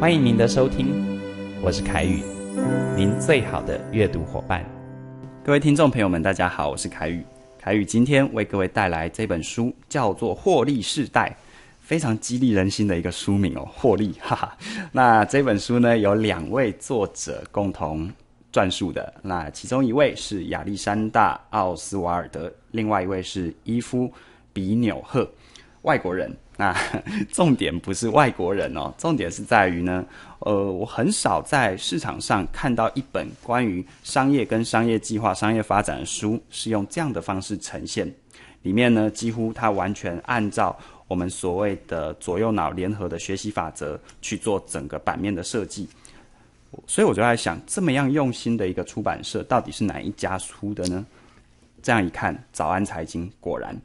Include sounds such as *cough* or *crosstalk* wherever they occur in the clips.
欢迎您的收听，我是凯宇，您最好的阅读伙伴。各位听众朋友们，大家好，我是凯宇。凯宇今天为各位带来这本书，叫做《获利世代》，非常激励人心的一个书名哦。*laughs* 获利，哈哈。那这本书呢，有两位作者共同撰述的，那其中一位是亚历山大·奥斯瓦尔德，另外一位是伊夫·比纽赫，外国人。*laughs* 那重点不是外国人哦，重点是在于呢，呃，我很少在市场上看到一本关于商业跟商业计划、商业发展的书是用这样的方式呈现，里面呢几乎它完全按照我们所谓的左右脑联合的学习法则去做整个版面的设计，所以我就在想，这么样用心的一个出版社到底是哪一家出的呢？这样一看，早安财经果然。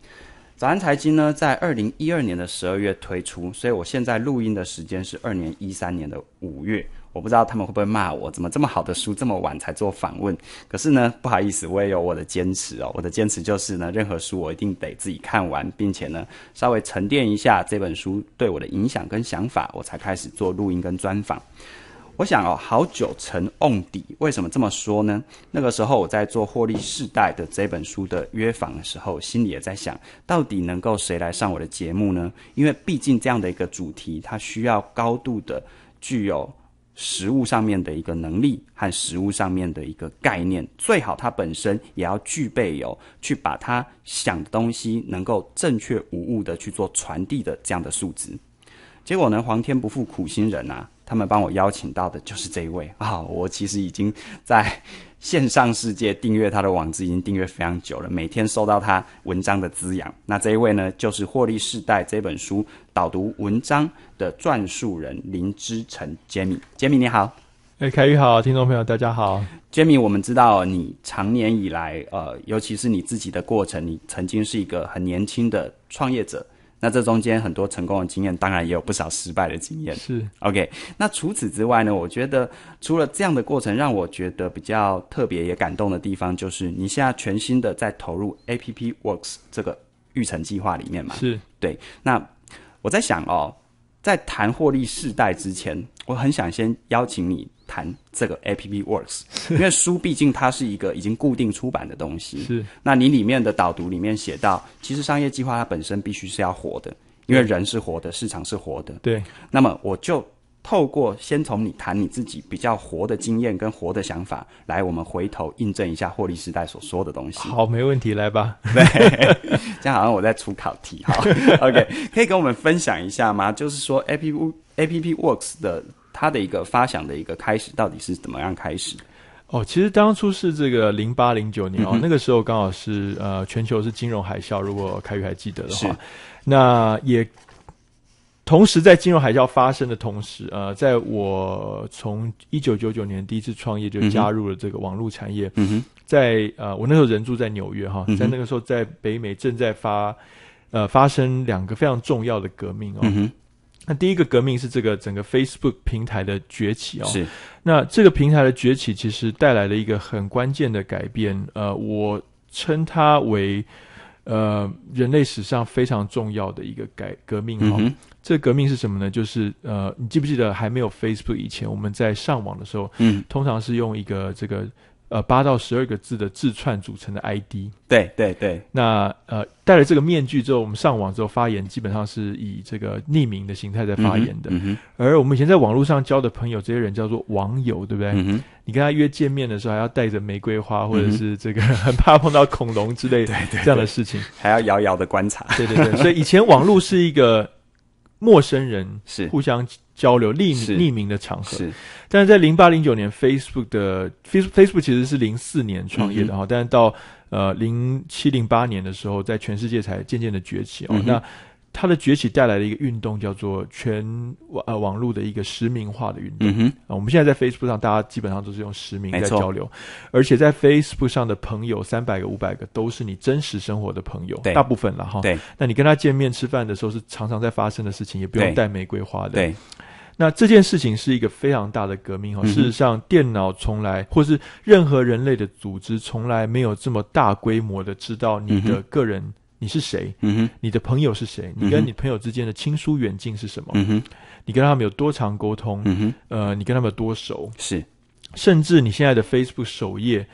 早安财经呢，在二零一二年的十二月推出，所以我现在录音的时间是二年一三年的五月。我不知道他们会不会骂我，怎么这么好的书这么晚才做访问？可是呢，不好意思，我也有我的坚持哦。我的坚持就是呢，任何书我一定得自己看完，并且呢，稍微沉淀一下这本书对我的影响跟想法，我才开始做录音跟专访。我想哦，好久成瓮底，为什么这么说呢？那个时候我在做《获利世代》的这本书的约访的时候，心里也在想，到底能够谁来上我的节目呢？因为毕竟这样的一个主题，它需要高度的具有实物上面的一个能力和实物上面的一个概念，最好它本身也要具备有去把它想的东西能够正确无误的去做传递的这样的素质。结果呢，皇天不负苦心人啊！他们帮我邀请到的就是这一位 *laughs* 啊！我其实已经在线上世界订阅他的网址，已经订阅非常久了，每天收到他文章的滋养。那这一位呢，就是《获利世代》这本书导读文章的撰述人林之诚 Jamie。Jamie 你好，哎，凯宇好，听众朋友大家好。Jamie，我们知道你长年以来，呃，尤其是你自己的过程，你曾经是一个很年轻的创业者。那这中间很多成功的经验，当然也有不少失败的经验。是，OK。那除此之外呢？我觉得除了这样的过程，让我觉得比较特别也感动的地方，就是你现在全新的在投入 A P P Works 这个育成计划里面嘛。是，对。那我在想哦，在谈获利世代之前，我很想先邀请你。谈这个 App Works，因为书毕竟它是一个已经固定出版的东西。是，那你里面的导读里面写到，其实商业计划它本身必须是要活的，因为人是活的，市场是活的。对。那么我就透过先从你谈你自己比较活的经验跟活的想法，来我们回头印证一下霍利时代所说的东西。好，没问题，来吧。*laughs* 这样好像我在出考题哈。OK，*laughs* 可以跟我们分享一下吗？就是说 App App Works 的。它的一个发想的一个开始到底是怎么样开始？哦，其实当初是这个零八零九年哦，那个时候刚好是呃，全球是金融海啸。如果凯宇还记得的话，那也同时在金融海啸发生的同时，呃，在我从一九九九年第一次创业就加入了这个网络产业，在呃，我那时候人住在纽约哈，在那个时候在北美正在发呃发生两个非常重要的革命哦。那第一个革命是这个整个 Facebook 平台的崛起哦。是。那这个平台的崛起其实带来了一个很关键的改变，呃，我称它为，呃，人类史上非常重要的一个改革命。好，这革命是什么呢？就是呃，你记不记得还没有 Facebook 以前，我们在上网的时候，嗯，通常是用一个这个。呃，八到十二个字的字串组成的 ID。对对对。那呃，戴了这个面具之后，我们上网之后发言，基本上是以这个匿名的形态在发言的。而我们以前在网络上交的朋友，这些人叫做网友，对不对？你跟他约见面的时候，还要带着玫瑰花或者是这个很怕碰到恐龙之类的 *laughs* 这样的事情，还要遥遥的观察。对对对。所以以前网络是一个陌生人 *laughs* 是互相。交流匿匿名的场合，但是在零八零九年，Facebook 的 Facebook Facebook 其实是零四年创业的哈，但是到呃零七零八年的时候，在全世界才渐渐的崛起哦。那它的崛起带来的一个运动叫做全网呃网络的一个实名化的运动。嗯哼，我们现在在 Facebook 上，大家基本上都是用实名在交流，而且在 Facebook 上的朋友三百个五百个都是你真实生活的朋友，大部分了哈。对，那你跟他见面吃饭的时候是常常在发生的事情，也不用带玫瑰花的。对。那这件事情是一个非常大的革命哈。事实上，电脑从来或是任何人类的组织，从来没有这么大规模的知道你的个人你是谁，你的朋友是谁，你跟你朋友之间的亲疏远近是什么，你跟他们有多长沟通，呃，你跟他们有多熟是。甚至你现在的 Facebook 首页，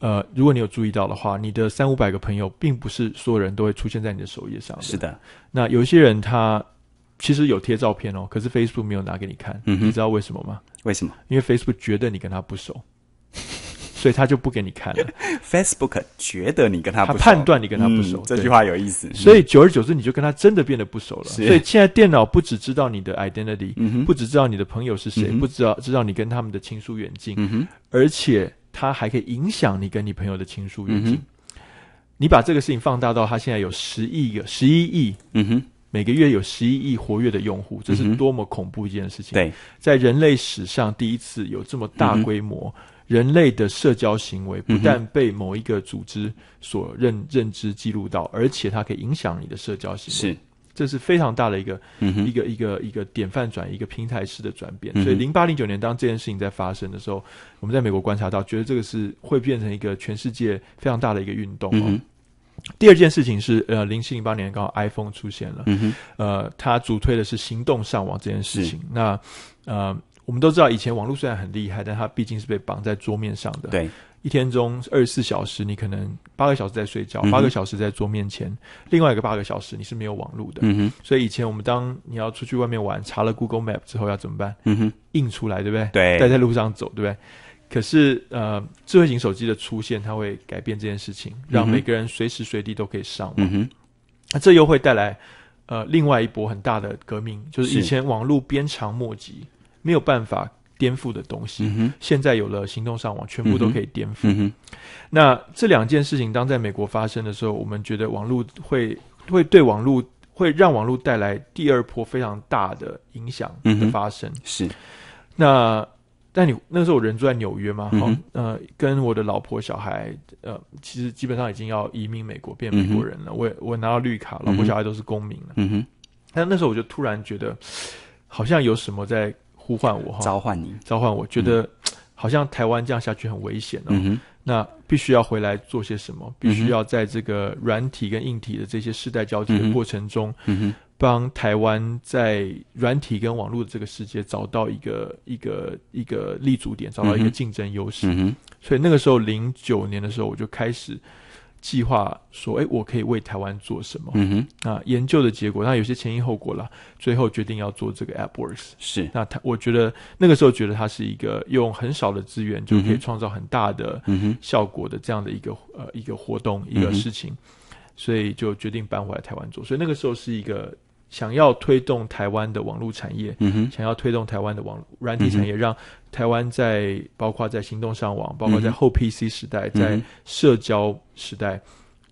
呃，如果你有注意到的话，你的三五百个朋友，并不是所有人都会出现在你的首页上。是的，那有一些人他。其实有贴照片哦，可是 Facebook 没有拿给你看，你知道为什么吗？为什么？因为 Facebook 觉得你跟他不熟，*laughs* 所以他就不给你看了。Facebook 觉得你跟他不熟，他判断你跟他不熟。这句话有意思，所以久而久之，你就跟他真的变得不熟了。所以现在电脑不只知道你的 identity，不只知道你的朋友是谁，不知道知道你跟他们的亲疏远近，而且它还可以影响你跟你朋友的亲疏远近。你把这个事情放大到，他现在有十亿个、十一亿。嗯哼。每个月有十一亿活跃的用户，这是多么恐怖一件事情！对，在人类史上第一次有这么大规模，人类的社交行为不但被某一个组织所认认知记录到，而且它可以影响你的社交行为，是，这是非常大的一个一个一个一个典范转一个平台式的转变。所以，零八零九年当这件事情在发生的时候，我们在美国观察到，觉得这个是会变成一个全世界非常大的一个运动。第二件事情是，呃，零七零八年刚好 iPhone 出现了，呃，它主推的是行动上网这件事情。那，呃，我们都知道，以前网络虽然很厉害，但它毕竟是被绑在桌面上的。对，一天中二十四小时，你可能八个小时在睡觉，八个小时在桌面前，另外一个八个小时你是没有网络的。嗯哼。所以以前我们当你要出去外面玩，查了 Google Map 之后要怎么办？嗯哼，印出来，对不对？对，在路上走，对不对？可是，呃，智慧型手机的出现，它会改变这件事情，让每个人随时随地都可以上网。那这又会带来呃另外一波很大的革命，就是以前网络鞭长莫及，没有办法颠覆的东西，现在有了行动上网，全部都可以颠覆。那这两件事情当在美国发生的时候，我们觉得网络会会对网络。会让网络带来第二波非常大的影响的发生。是那。那你那时候我人住在纽约嘛？好，呃，跟我的老婆小孩，呃，其实基本上已经要移民美国，变美国人了。我我拿到绿卡，老婆小孩都是公民了。嗯哼。但那时候我就突然觉得，好像有什么在呼唤我，哈，召唤你，召唤我，觉得好像台湾这样下去很危险哦。嗯那必须要回来做些什么？必须要在这个软体跟硬体的这些世代交替的过程中，嗯哼。帮台湾在软体跟网络的这个世界找到一个一个一个立足点，找到一个竞争优势。所以那个时候，零九年的时候，我就开始计划说：“哎，我可以为台湾做什么？”啊，研究的结果，那有些前因后果了。最后决定要做这个 AppWorks。是，那他我觉得那个时候觉得它是一个用很少的资源就可以创造很大的效果的这样的一个呃一个活动一个事情，所以就决定搬回来台湾做。所以那个时候是一个。想要推动台湾的网络产业，想要推动台湾的网软体产业，让台湾在包括在行动上网，包括在后 PC 时代，在社交时代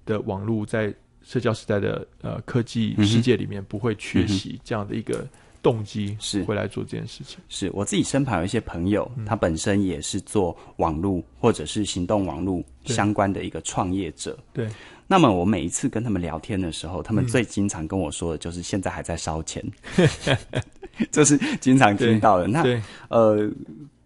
的网络，在社交时代的呃科技世界里面不会缺席这样的一个。动机是会来做这件事情。是我自己身旁有一些朋友，他本身也是做网络或者是行动网络相关的一个创业者。对。那么我每一次跟他们聊天的时候，他们最经常跟我说的就是现在还在烧钱，这 *laughs* 是经常听到的。那呃。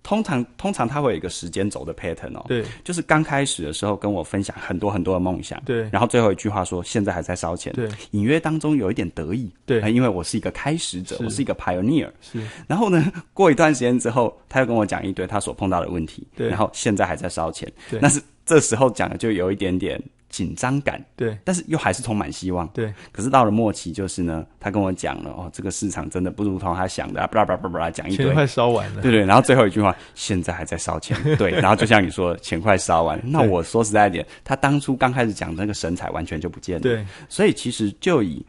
通常，通常他会有一个时间轴的 pattern 哦，对，就是刚开始的时候跟我分享很多很多的梦想，对，然后最后一句话说现在还在烧钱，对，隐约当中有一点得意，对，因为我是一个开始者，我是一个 pioneer，是，然后呢，*laughs* 过一段时间之后，他又跟我讲一堆他所碰到的问题，对，然后现在还在烧钱，对，那是这时候讲的就有一点点。紧张感，对，但是又还是充满希望，对。可是到了末期，就是呢，他跟我讲了，哦，这个市场真的不如同他想的，巴拉巴拉巴拉讲一堆，钱快烧完了，对对。然后最后一句话，现在还在烧钱，*laughs* 对。然后就像你说，钱快烧完，那我说实在一点，他当初刚开始讲那个神采完全就不见了，对。所以其实就以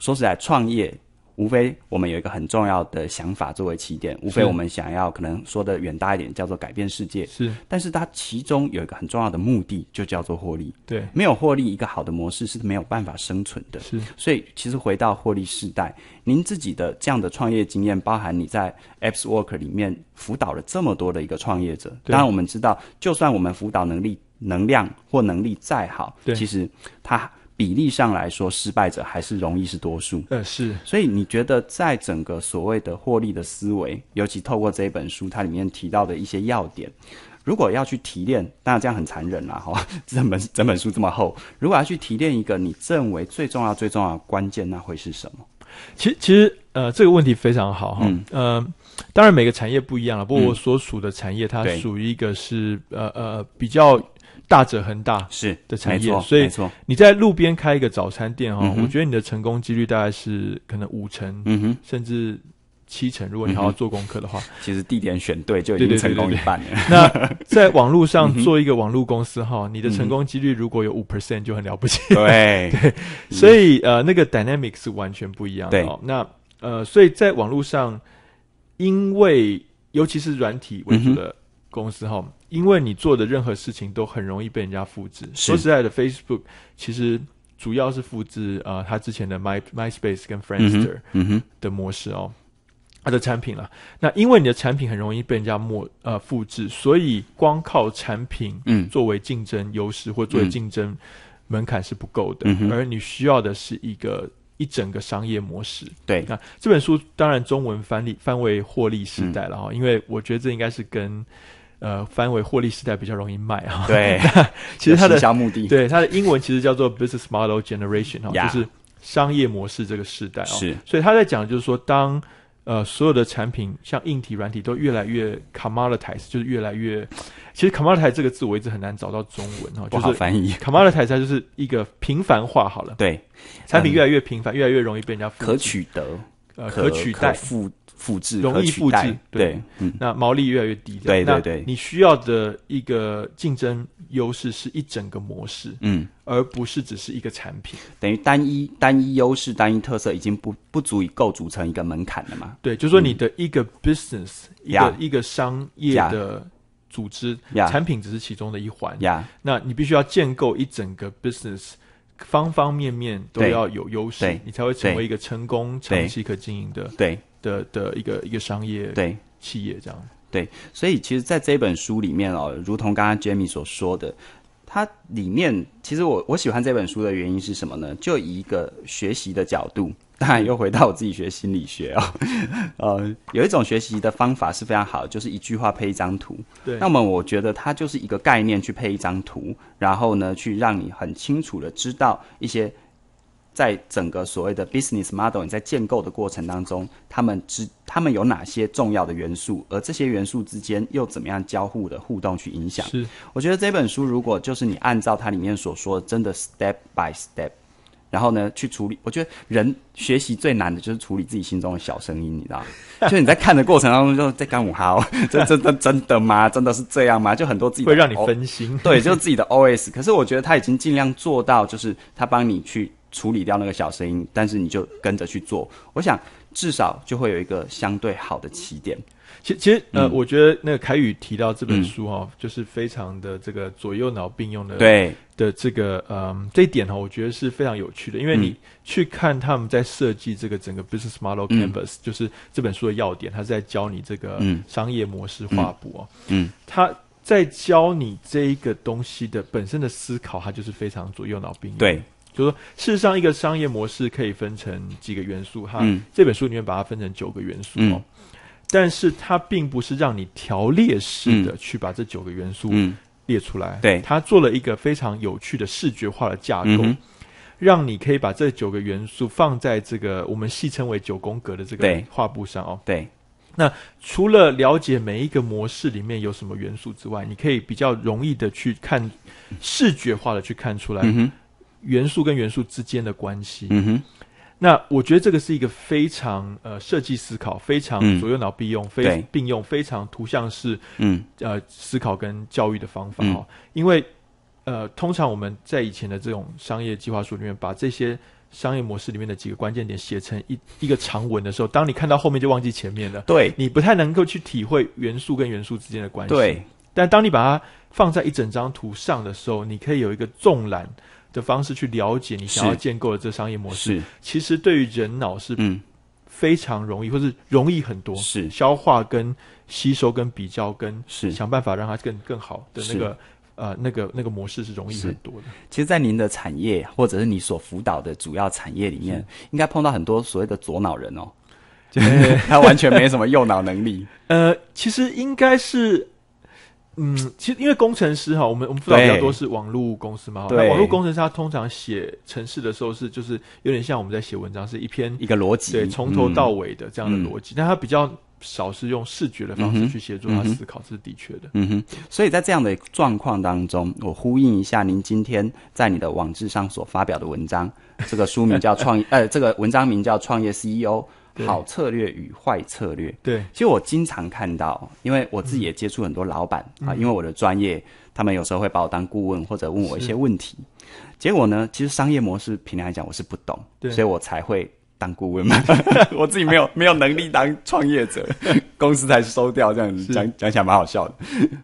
说实在创业。无非我们有一个很重要的想法作为起点，无非我们想要可能说的远大一点，叫做改变世界。是，但是它其中有一个很重要的目的，就叫做获利。对，没有获利，一个好的模式是没有办法生存的。是，所以其实回到获利时代，您自己的这样的创业经验，包含你在 Apps Work 里面辅导了这么多的一个创业者。当然，我们知道，就算我们辅导能力、能量或能力再好，对，其实它。比例上来说，失败者还是容易是多数。呃，是。所以你觉得，在整个所谓的获利的思维，尤其透过这一本书，它里面提到的一些要点，如果要去提炼，那这样很残忍啦，哈。整 *laughs* 本整本书这么厚，如果要去提炼一个你认为最重要、最重要关键，那会是什么？其实，其实呃，这个问题非常好哈。嗯。呃，当然每个产业不一样了，不过我所属的产业，它属于一个是呃呃比较。大者恒大是的产业，所以你在路边开一个早餐店哈，我觉得你的成功几率大概是可能五成，甚至七成。如果你要做功课的话，其实地点选对就已经成功一半了。那 *laughs* 在网络上做一个网络公司哈，你的成功几率如果有五 percent 就很了不起。对，*laughs* 所以呃，那个 dynamic 是完全不一样。对，那呃，所以在网络上，因为尤其是软体为主的公司哈。因为你做的任何事情都很容易被人家复制。说实在的，Facebook 其实主要是复制啊，它之前的 My MySpace 跟 Friendster 的模式哦，它的产品了。那因为你的产品很容易被人家模呃复制，所以光靠产品作为竞争优势或作为竞争门槛是不够的，而你需要的是一个一整个商业模式。对，那这本书当然中文翻译翻为《获利时代》了哈，因为我觉得这应该是跟呃，翻为获利时代比较容易卖啊。对，*laughs* *laughs* 其实它的目的，对它的英文其实叫做 business model generation 哈，就是商业模式这个时代啊。是。所以他在讲就是说，当呃所有的产品像硬体、软体都越来越 commoditized，就是越来越，其实 commoditized 这个字我一直很难找到中文哈，就是翻译。commoditized 就是一个平凡化好了。对，产品越来越平凡，越来越容易被人家可取得、呃、可取代、可复。复制容易复制，对，那毛利越来越低。对对对，你需要的一个竞争优势是一整个模式，嗯，而不是只是一个产品。等于单一单一优势、单一特色已经不不足以构组成一个门槛了嘛？对，就说你的一个 business，一个一个商业的组织，产品只是其中的一环。那你必须要建构一整个 business。方方面面都要有优势，你才会成为一个成功、长期可经营的、对的的一个一个商业对企业这样。对，所以其实，在这本书里面哦，如同刚刚 Jamie 所说的，它里面其实我我喜欢这本书的原因是什么呢？就以一个学习的角度。当然又回到我自己学心理学哦，*laughs* 呃，有一种学习的方法是非常好，就是一句话配一张图。对。那么我觉得它就是一个概念去配一张图，然后呢，去让你很清楚的知道一些，在整个所谓的 business model 你在建构的过程当中，他们之他们有哪些重要的元素，而这些元素之间又怎么样交互的互动去影响？是。我觉得这本书如果就是你按照它里面所说真的 step by step。然后呢，去处理。我觉得人学习最难的就是处理自己心中的小声音，你知道吗？*laughs* 就你在看的过程当中，就在干五哈？*laughs* 这这这真的吗？真的是这样吗？就很多自己会让你分心。对，就是自己的 OS。可是我觉得他已经尽量做到，就是他帮你去处理掉那个小声音，但是你就跟着去做。我想。至少就会有一个相对好的起点。其其实，呃，我觉得那个凯宇提到这本书哈，就是非常的这个左右脑并用的。对的，这个，嗯，这一点哈，我觉得是非常有趣的。因为你去看他们在设计这个整个 business model canvas，就是这本书的要点，他在教你这个商业模式画布哦，嗯，他在教你这一个东西的本身的思考，它就是非常左右脑并用。对。就是说，事实上，一个商业模式可以分成几个元素哈。这本书里面把它分成九个元素哦，但是它并不是让你条列式的去把这九个元素列出来。对，它做了一个非常有趣的视觉化的架构，让你可以把这九个元素放在这个我们戏称为九宫格的这个画布上哦。对。那除了了解每一个模式里面有什么元素之外，你可以比较容易的去看视觉化的去看出来。元素跟元素之间的关系。嗯哼，那我觉得这个是一个非常呃设计思考，非常左右脑并用，非并用非常图像是嗯呃思考跟教育的方法哦。因为呃通常我们在以前的这种商业计划书里面，把这些商业模式里面的几个关键点写成一一个长文的时候，当你看到后面就忘记前面了。对，你不太能够去体会元素跟元素之间的关系。对，但当你把它放在一整张图上的时候，你可以有一个纵览。的方式去了解你想要建构的这商业模式，其实对于人脑是非常容易，或是容易很多，是消化跟吸收跟比较跟是想办法让它更更好的那个呃那个那个模式是容易很多的。其实，在您的产业或者是你所辅导的主要产业里面，应该碰到很多所谓的左脑人哦，*laughs* 就是他完全没什么右脑能力。呃，其实应该是。嗯，其实因为工程师哈，我们我们辅导比较多是网络公司嘛，那网络工程师他通常写程式的时候是就是有点像我们在写文章，是一篇一个逻辑，对，从头到尾的这样的逻辑。但他比较少是用视觉的方式去协助他思考，这是的确的。嗯哼，所以在这样的状况当中，我呼应一下您今天在你的网志上所发表的文章，这个书名叫《创 *laughs* 呃，这个文章名叫《创业 CEO》。好策略与坏策略，对，其实我经常看到，因为我自己也接触很多老板啊，因为我的专业，他们有时候会把我当顾问，或者问我一些问题。结果呢，其实商业模式平来讲我是不懂，所以我才会当顾问嘛，*laughs* 我自己没有没有能力当创业者，*laughs* 公司才收掉这样讲讲起来蛮好笑的。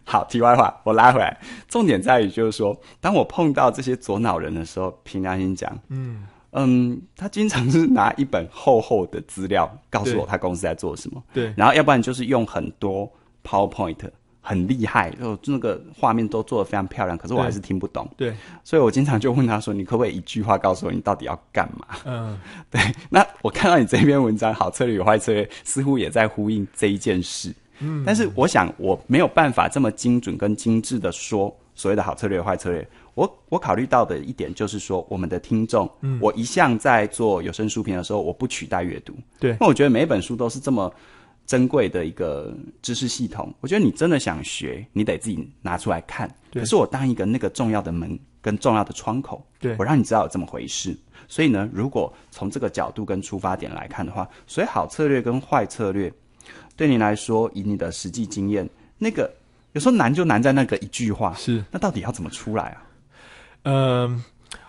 好，题外话，我拉回来，重点在于就是说，当我碰到这些左脑人的时候，平常心讲，嗯。嗯，他经常是拿一本厚厚的资料告诉我他公司在做什么，对，然后要不然就是用很多 PowerPoint 很厉害，就那个画面都做的非常漂亮，可是我还是听不懂，对，所以我经常就问他说：“你可不可以一句话告诉我你到底要干嘛？”嗯，*laughs* 对。那我看到你这篇文章《好策略与坏策略，似乎也在呼应这一件事，嗯，但是我想我没有办法这么精准跟精致的说。所谓的好策略、坏策略，我我考虑到的一点就是说，我们的听众，嗯，我一向在做有声书评的时候，我不取代阅读，对，那我觉得每本书都是这么珍贵的一个知识系统。我觉得你真的想学，你得自己拿出来看。可是我当一个那个重要的门跟重要的窗口，对，我让你知道有这么回事。所以呢，如果从这个角度跟出发点来看的话，所以好策略跟坏策略，对你来说，以你的实际经验，那个。有时候难就难在那个一句话，是那到底要怎么出来啊？呃，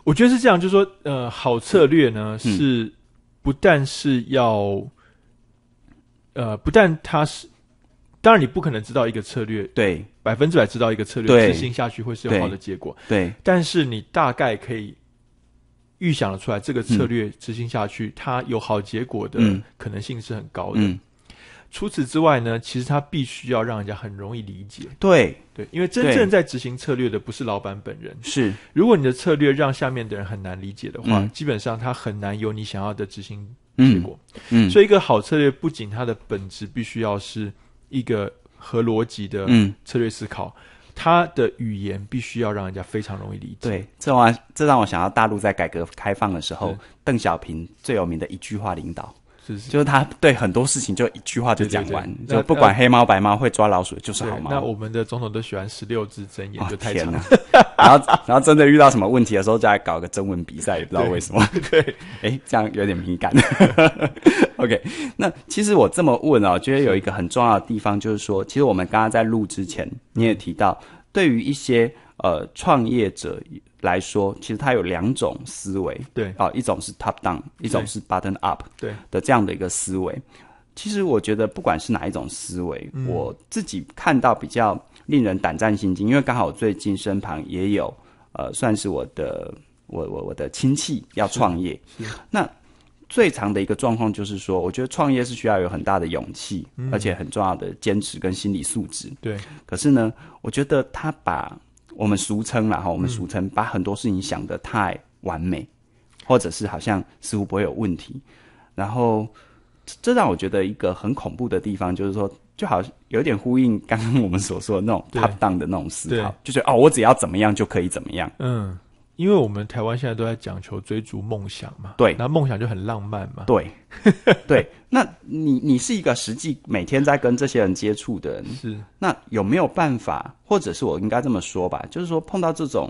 我觉得是这样，就是说，呃，好策略呢是不但是要，呃，不但它是，当然你不可能知道一个策略对百分之百知道一个策略执行下去会是有好的结果，对，但是你大概可以预想的出来，这个策略执行下去，它有好结果的可能性是很高的。除此之外呢，其实他必须要让人家很容易理解。对对，因为真正在执行策略的不是老板本人。是，如果你的策略让下面的人很难理解的话，基本上他很难有你想要的执行结果。嗯，所以一个好策略，不仅它的本质必须要是一个合逻辑的策略思考，它的语言必须要让人家非常容易理解。对，这完这让我想到大陆在改革开放的时候，邓小平最有名的一句话：“领导。”就是他对很多事情就一句话就讲完，就不管黑猫白猫会抓老鼠就是好猫。那我们的总统都喜欢十六字真言，就太强了。*laughs* 然后，然后真的遇到什么问题的时候，再来搞个征文比赛，也不知道为什么。*laughs* 对，哎，这样有点敏感。*laughs* OK，那其实我这么问啊，觉得有一个很重要的地方，就是说，其实我们刚刚在录之前，你也提到，对于一些呃创业者。来说，其实它有两种思维，对啊，一种是 top down，一种是 button up，对的这样的一个思维。其实我觉得，不管是哪一种思维，我自己看到比较令人胆战心惊，因为刚好最近身旁也有呃，算是我的我我我的亲戚要创业。那最长的一个状况就是说，我觉得创业是需要有很大的勇气，而且很重要的坚持跟心理素质。对，可是呢，我觉得他把。我们俗称了哈，我们俗称把很多事情想得太完美，或者是好像似乎不会有问题，然后这让我觉得一个很恐怖的地方，就是说，就好像有点呼应刚刚我们所说的那种 top down 的那种思考，就是哦，我只要怎么样就可以怎么样，嗯。因为我们台湾现在都在讲求追逐梦想嘛，对，那梦想就很浪漫嘛，对，*laughs* 对。那你你是一个实际每天在跟这些人接触的人，是。那有没有办法，或者是我应该这么说吧，就是说碰到这种，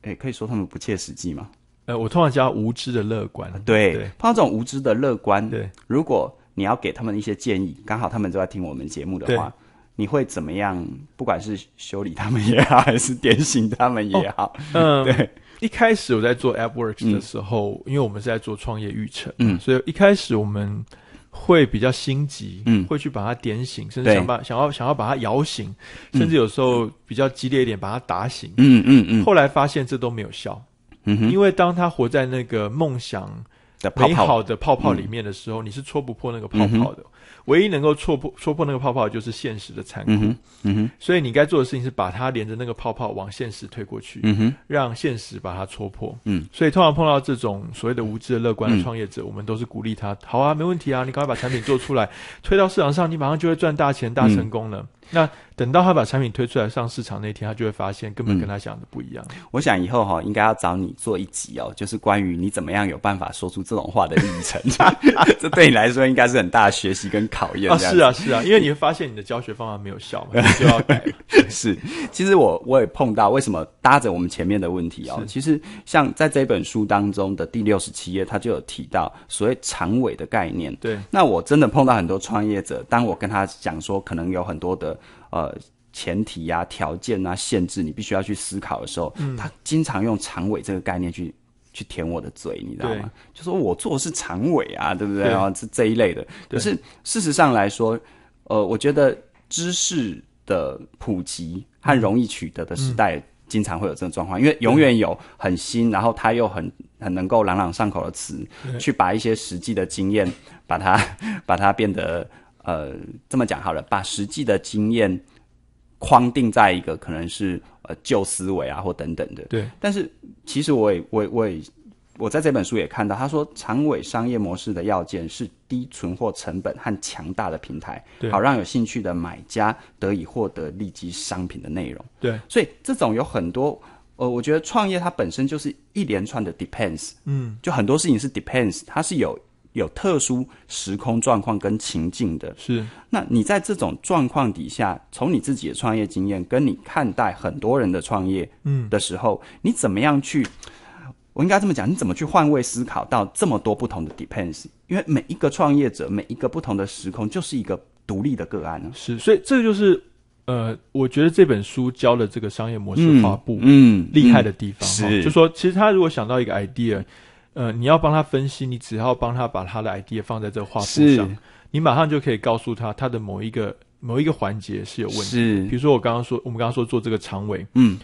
哎，可以说他们不切实际嘛？呃，我通常叫无知的乐观。对，碰到这种无知的乐观，如果你要给他们一些建议，刚好他们都在听我们节目的话，你会怎么样？不管是修理他们也好，还是点醒他们也好，嗯，对。一开始我在做 AppWorks 的时候，因为我们是在做创业预嗯，所以一开始我们会比较心急，会去把它点醒，甚至想把想要想要把它摇醒，甚至有时候比较激烈一点把它打醒。嗯嗯嗯。后来发现这都没有效，因为当他活在那个梦想。美好的泡泡里面的时候，你是戳不破那个泡泡的。唯一能够戳破戳破那个泡泡，就是现实的残酷。嗯哼，嗯哼。所以你该做的事情是把它连着那个泡泡往现实推过去。嗯让现实把它戳破。嗯。所以通常碰到这种所谓的无知的乐观的创业者，我们都是鼓励他：好啊，没问题啊，你赶快把产品做出来，推到市场上，你马上就会赚大钱、大成功了。那等到他把产品推出来上市场那天，他就会发现根本跟他想的不一样。我想以后哈，应该要找你做一集哦，就是关于你怎么样有办法说出这种话的历程。*laughs* 这对你来说应该是很大的学习跟考验。*laughs* 是啊，是啊，因为你会发现你的教学方法没有效嘛，*laughs* 就要改。是，其实我我也碰到，为什么搭着我们前面的问题哦？其实像在这本书当中的第六十七页，他就有提到所谓长尾的概念。对，那我真的碰到很多创业者，当我跟他讲说，可能有很多的。呃，前提呀、条件啊、限制，你必须要去思考的时候，他经常用“长尾”这个概念去去舔我的嘴，你知道吗？就说我做的是长尾啊，对不对？是这一类的。可是事实上来说，呃，我觉得知识的普及和容易取得的时代，经常会有这种状况，因为永远有很新，然后它又很很能够朗朗上口的词，去把一些实际的经验，把它 *laughs* 把它变得。呃，这么讲好了，把实际的经验框定在一个可能是呃旧思维啊，或等等的。对。但是其实我也我我也我在这本书也看到，他说长尾商业模式的要件是低存货成本和强大的平台，好让有兴趣的买家得以获得立即商品的内容。对。所以这种有很多呃，我觉得创业它本身就是一连串的 depends，嗯，就很多事情是 depends，它是有。有特殊时空状况跟情境的，是。那你在这种状况底下，从你自己的创业经验，跟你看待很多人的创业，嗯，的时候，你怎么样去？我应该这么讲，你怎么去换位思考到这么多不同的 depends？因为每一个创业者，每一个不同的时空，就是一个独立的个案呢。是，所以这个就是，呃，我觉得这本书教的这个商业模式发布，嗯，厉害的地方是，就说其实他如果想到一个 idea。呃，你要帮他分析，你只要帮他把他的 ID e a 放在这个画布上，你马上就可以告诉他他的某一个某一个环节是有问题。比如说我刚刚说，我们刚刚说做这个长尾，嗯，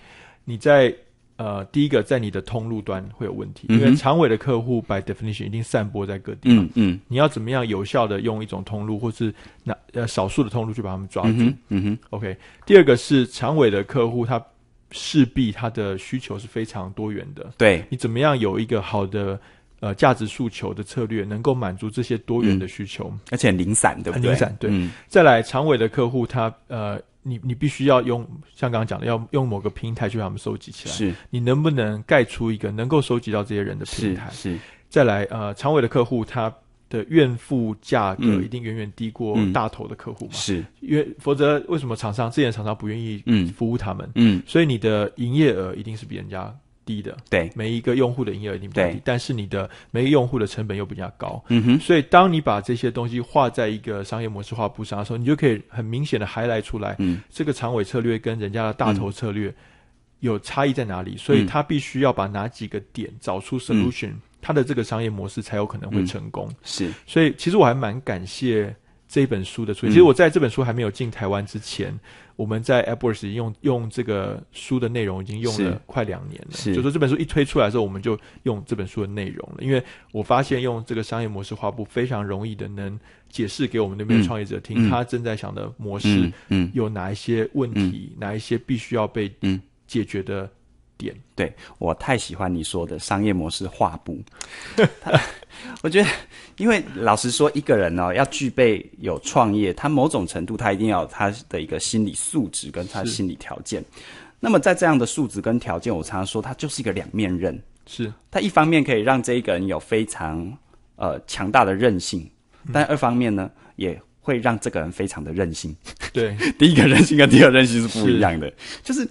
你在呃第一个在你的通路端会有问题，因为长尾的客户 by definition 一定散播在各地嘛，嗯，你要怎么样有效的用一种通路，或是那呃少数的通路去把他们抓住，嗯哼，OK。第二个是长尾的客户他。势必它的需求是非常多元的，对你怎么样有一个好的呃价值诉求的策略，能够满足这些多元的需求，而且很零散，对不对？零散对。再来，长尾的客户，他呃，你你必须要用像刚刚讲的，要用某个平台去把他们收集起来。是，你能不能盖出一个能够收集到这些人的平台？是。再来，呃，长尾的客户他。的怨妇价格一定远远低过大头的客户嘛？是，因为否则为什么厂商、资源厂商不愿意服务他们？嗯，所以你的营业额一定是比人家低的。对，每一个用户的营业额一定比较低，但是你的每一个用户的成本又比人家高。嗯哼，所以当你把这些东西画在一个商业模式画布上的时候，你就可以很明显的还来出来这个长尾策略跟人家的大头策略有差异在哪里？所以他必须要把哪几个点找出 solution。他的这个商业模式才有可能会成功。是，所以其实我还蛮感谢这本书的出现。其实我在这本书还没有进台湾之前，我们在 Apple 使用用这个书的内容已经用了快两年了。是，就说这本书一推出来之后，我们就用这本书的内容了。因为我发现用这个商业模式画布非常容易的能解释给我们那边创业者听他正在想的模式，嗯，有哪一些问题，哪一些必须要被嗯解决的。点对我太喜欢你说的商业模式画布，*laughs* 我觉得，因为老实说，一个人哦，要具备有创业，他某种程度他一定要他的一个心理素质跟他的心理条件。那么在这样的素质跟条件，我常常说他就是一个两面刃，是他一方面可以让这一个人有非常呃强大的韧性，但二方面呢也会让这个人非常的任性。对，*laughs* 第一个任性跟第二任性是不一样的，就是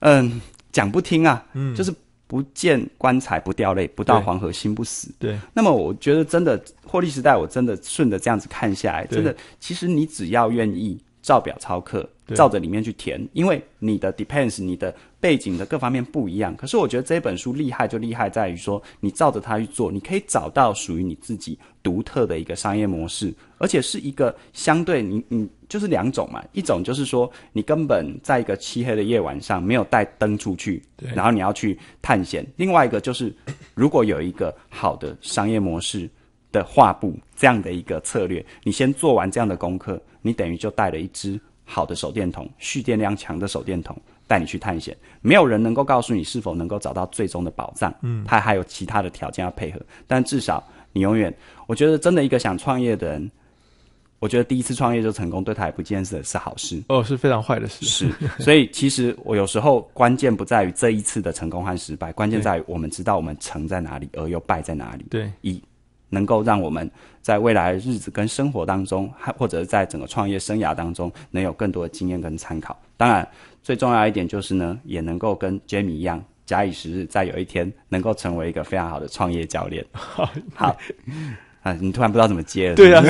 嗯。讲不听啊，就是不见棺材不掉泪，不到黄河心不死。对，那么我觉得真的获利时代，我真的顺着这样子看下来，真的，其实你只要愿意照表操课。照着里面去填，因为你的 depends，你的背景的各方面不一样。可是我觉得这本书厉害就厉害在于说，你照着它去做，你可以找到属于你自己独特的一个商业模式，而且是一个相对你你就是两种嘛，一种就是说你根本在一个漆黑的夜晚上没有带灯出去，然后你要去探险；另外一个就是如果有一个好的商业模式的画布这样的一个策略，你先做完这样的功课，你等于就带了一支。好的手电筒，蓄电量强的手电筒，带你去探险。没有人能够告诉你是否能够找到最终的宝藏。嗯，它还有其他的条件要配合。但至少你永远，我觉得真的一个想创业的人，我觉得第一次创业就成功，对他也不见得是好事。哦，是非常坏的事。是，所以其实我有时候关键不在于这一次的成功和失败，关键在于我们知道我们成在哪里，而又败在哪里。对，一。能够让我们在未来日子跟生活当中，还或者是在整个创业生涯当中，能有更多的经验跟参考。当然，最重要一点就是呢，也能够跟 Jamie 一样，假以时日，在有一天能够成为一个非常好的创业教练。*laughs* 好，啊，你突然不知道怎么接了。对啊，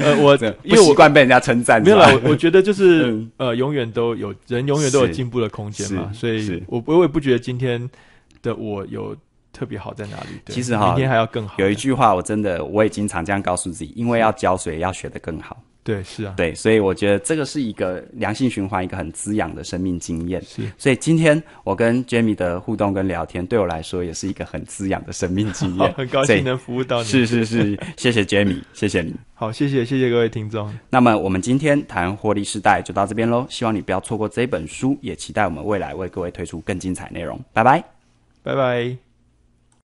呃，*laughs* 我为 *laughs* 习惯被人家称赞。没有了，我觉得就是呃，永远都有人永远都有进步的空间嘛。所以，我我也不觉得今天的我有。特别好在哪里？其实哈，明天还要更好。有一句话，我真的我也经常这样告诉自己，因为要浇水，要学得更好。对，是啊，对，所以我觉得这个是一个良性循环，一个很滋养的生命经验。是，所以今天我跟 Jamie 的互动跟聊天，对我来说也是一个很滋养的生命经验。*laughs* 很高兴能服务到你。是是是，谢谢 Jamie，谢谢你。好，谢谢谢谢各位听众。那么我们今天谈《获利时代》就到这边喽，希望你不要错过这本书，也期待我们未来为各位推出更精彩内容。拜拜，拜拜。